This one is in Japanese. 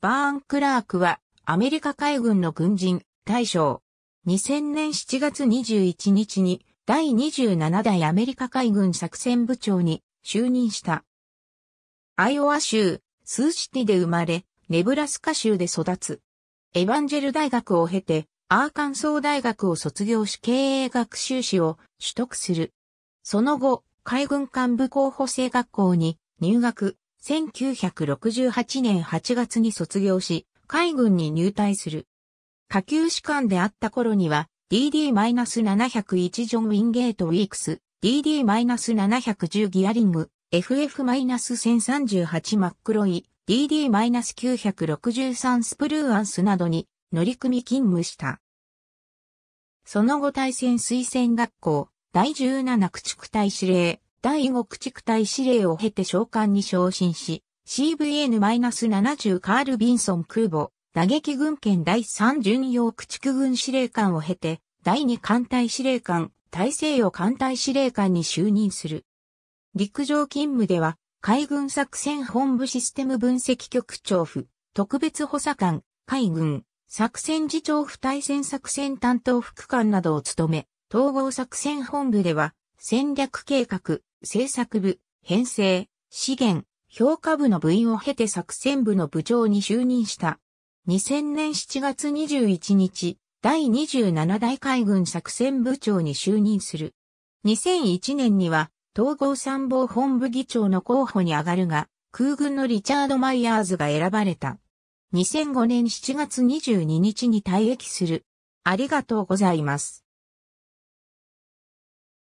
バーン・クラークは、アメリカ海軍の軍人、大将。2000年7月21日に、第27代アメリカ海軍作戦部長に就任した。アイオワ州、スーシティで生まれ、ネブラスカ州で育つ。エヴァンジェル大学を経て、アーカンソー大学を卒業し経営学修士を取得する。その後、海軍幹部候補生学校に入学、1968年8月に卒業し、海軍に入隊する。下級士官であった頃には、DD-701 ジョン・ウィンゲート・ウィークス、DD-710 ギアリング、FF-1038 マックロイ、DD-963 スプルーアンスなどに乗り組み勤務した。その後対戦推薦学校、第17駆逐隊司令、第5駆逐隊司令を経て将官に昇進し、CVN-70 カール・ビンソン空母、打撃軍権第3巡洋駆逐軍司令官を経て、第2艦隊司令官、大西洋艦隊司令官に就任する。陸上勤務では、海軍作戦本部システム分析局長府、特別補佐官、海軍、作戦次長府対戦作戦担当副官などを務め、統合作戦本部では、戦略計画、制作部、編成、資源、評価部の部員を経て作戦部の部長に就任した。2000年7月21日、第27代海軍作戦部長に就任する。2001年には、統合参謀本部議長の候補に上がるが、空軍のリチャード・マイヤーズが選ばれた。2005年7月22日に退役する。ありがとうございます。